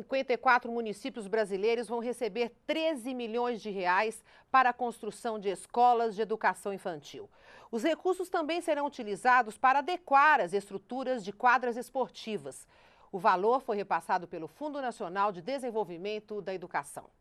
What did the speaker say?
54 municípios brasileiros vão receber 13 milhões de reais para a construção de escolas de educação infantil. Os recursos também serão utilizados para adequar as estruturas de quadras esportivas. O valor foi repassado pelo Fundo Nacional de Desenvolvimento da Educação.